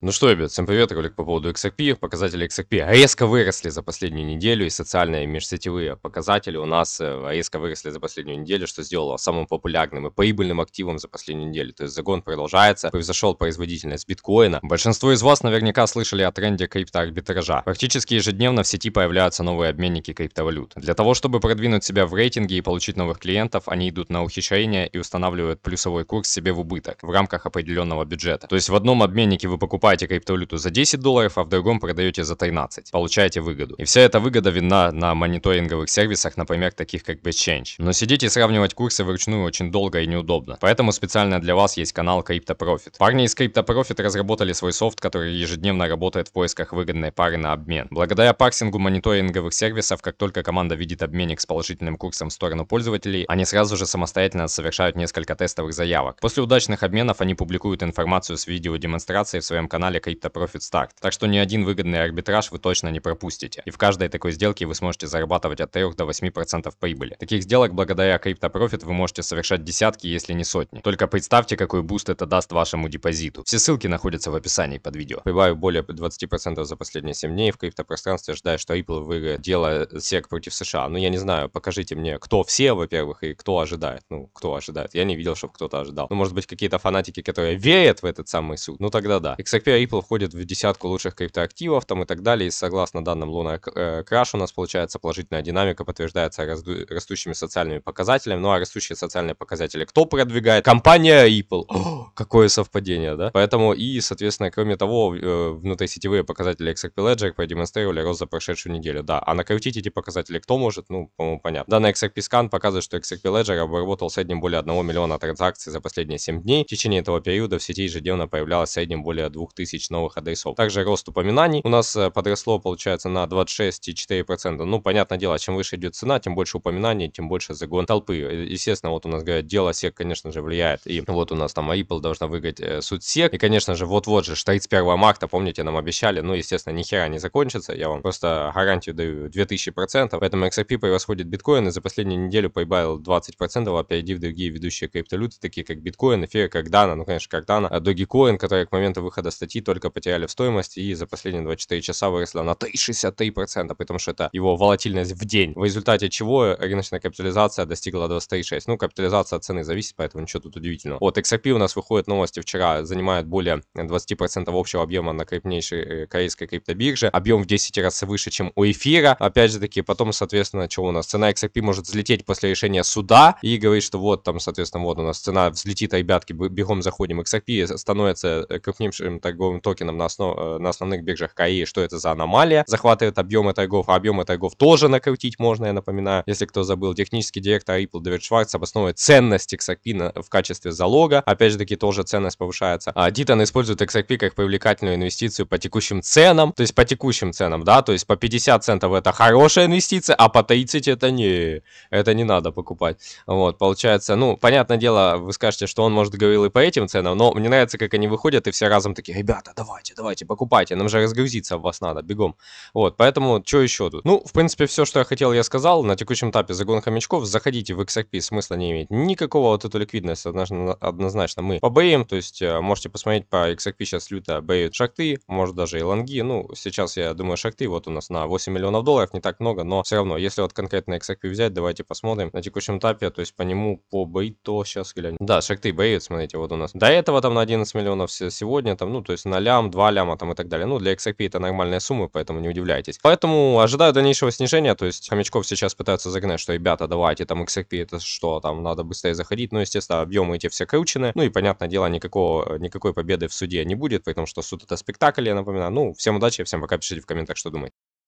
Ну что, ребят, всем привет, ролик по поводу XRP. Показатели XRP резко выросли за последнюю неделю, и социальные и межсетевые показатели у нас э, резко выросли за последнюю неделю, что сделало самым популярным и прибыльным активом за последнюю неделю. То есть загон продолжается, превзошел производительность биткоина. Большинство из вас наверняка слышали о тренде криптоарбитража. Практически ежедневно в сети появляются новые обменники криптовалют. Для того, чтобы продвинуть себя в рейтинге и получить новых клиентов, они идут на ухищрение и устанавливают плюсовой курс себе в убыток в рамках определенного бюджета. То есть в одном обменнике вы покупаете покупаете криптовалюту за 10 долларов, а в другом продаете за 13. Получаете выгоду. И вся эта выгода видна на мониторинговых сервисах, например, таких как BitChange. Но сидеть и сравнивать курсы вручную очень долго и неудобно. Поэтому специально для вас есть канал CryptoProfit. Парни из CryptoProfit разработали свой софт, который ежедневно работает в поисках выгодной пары на обмен. Благодаря парсингу мониторинговых сервисов, как только команда видит обменник с положительным курсом в сторону пользователей, они сразу же самостоятельно совершают несколько тестовых заявок. После удачных обменов они публикуют информацию с видео демонстрацией в своем канале канале CryptoProfit Start. Так что ни один выгодный арбитраж вы точно не пропустите. И в каждой такой сделке вы сможете зарабатывать от 3 до 8% прибыли. Таких сделок благодаря CryptoProfit вы можете совершать десятки, если не сотни. Только представьте, какой буст это даст вашему депозиту. Все ссылки находятся в описании под видео. Прибавив более 20% за последние 7 дней, в криптопространстве ждаю, что Ripple выиграет дело SEC против США. Но ну, я не знаю, покажите мне, кто все, во-первых, и кто ожидает. Ну, кто ожидает. Я не видел, чтобы кто-то ожидал. Ну, может быть, какие-то фанатики, которые верят в этот самый суд. Ну, тогда да. XRP принципе, Ripple входит в десятку лучших криптоактивов там и так далее. И согласно данным Луна э, Crash у нас получается положительная динамика, подтверждается растущими социальными показателями. Ну а растущие социальные показатели кто продвигает? Компания Apple. О, какое совпадение, да? Поэтому и, соответственно, кроме того, э, внутрисетевые показатели XRP-Ledger продемонстрировали рост за прошедшую неделю, да. А накрутить эти показатели кто может, ну, по-моему, понятно. Данный xrp Scan показывает, что XRP-Ledger обработал в среднем более 1 миллиона транзакций за последние 7 дней. В течение этого периода в сети ежедневно появлялось в среднем более 2000 новых адресов. Также рост упоминаний у нас э, подросло, получается, на 26,4%. Ну, понятное дело, чем выше идет цена, тем больше упоминаний, тем больше загон толпы. Э, естественно, вот у нас, говорят, дело всех, конечно же, влияет. И вот у нас там Ripple должна выиграть э, Судсек. И, конечно же, вот-вот же, 31 марта, помните, нам обещали, ну, естественно, ни хера не закончится, я вам просто гарантию даю 2000%, поэтому XRP превосходит биткоин и за последнюю неделю прибавил 20%, опередив другие ведущие криптовалюты, такие как биткоин, эфир, как Дана, ну, конечно, как Дана, а Dogecoin, которые к моменту выхода статьи только потеряли в стоимости и за последние 24 часа выросла на 3,63%, потому что это его волатильность в день, в результате чего рыночная капитализация достигла 23,6. Ну, капитализация цены зависит, поэтому ничего тут удивительного. Вот XRP у нас выходит Существуют новости вчера, занимают более 20% общего объема на крупнейшей э, корейской криптобирже. Объем в 10 раз выше, чем у эфира. Опять же таки, потом, соответственно, что у нас? Цена XRP может взлететь после решения суда и говорит, что вот там, соответственно, вот у нас цена взлетит, а ребятки, бегом заходим. XRP становится э, крупнейшим торговым токеном на, основ... Э, на основных биржах Кореи. Что это за аномалия? Захватывает объемы торгов, а объемы торгов тоже накрутить можно, я напоминаю. Если кто забыл, технический директор Ripple Дэвид Шварц обосновывает ценность XRP на... в качестве залога. Опять же таки, то тоже ценность повышается. А Дитон использует XRP как привлекательную инвестицию по текущим ценам, то есть по текущим ценам, да, то есть по 50 центов это хорошая инвестиция, а по 30 это не, это не надо покупать. Вот, получается, ну, понятное дело, вы скажете, что он, может, говорил и по этим ценам, но мне нравится, как они выходят и все разом такие, ребята, давайте, давайте, покупайте, нам же разгрузиться в вас надо, бегом. Вот, поэтому, что еще тут? Ну, в принципе, все, что я хотел, я сказал, на текущем этапе загон хомячков, заходите в XRP, смысла не имеет, никакого вот эту ликвидность однозначно мы по бэям, то есть э, можете посмотреть по XRP сейчас люто бэют шахты, может даже и лонги, ну сейчас я думаю шахты вот у нас на 8 миллионов долларов, не так много, но все равно, если вот конкретно XRP взять, давайте посмотрим на текущем этапе, то есть по нему по бейту сейчас глянем. Да, шахты бэют, смотрите, вот у нас. До этого там на 11 миллионов сегодня там, ну то есть на лям, 2 ляма там и так далее. Ну для XRP это нормальная сумма, поэтому не удивляйтесь. Поэтому ожидаю дальнейшего снижения, то есть хомячков сейчас пытаются загнать, что ребята, давайте там XRP это что, там надо быстрее заходить, но ну, естественно объемы эти все кручены, ну и понятно понятное дело, никакого, никакой победы в суде не будет, потому что суд это спектакль, я напоминаю. Ну, всем удачи, всем пока, пишите в комментах, что думаете.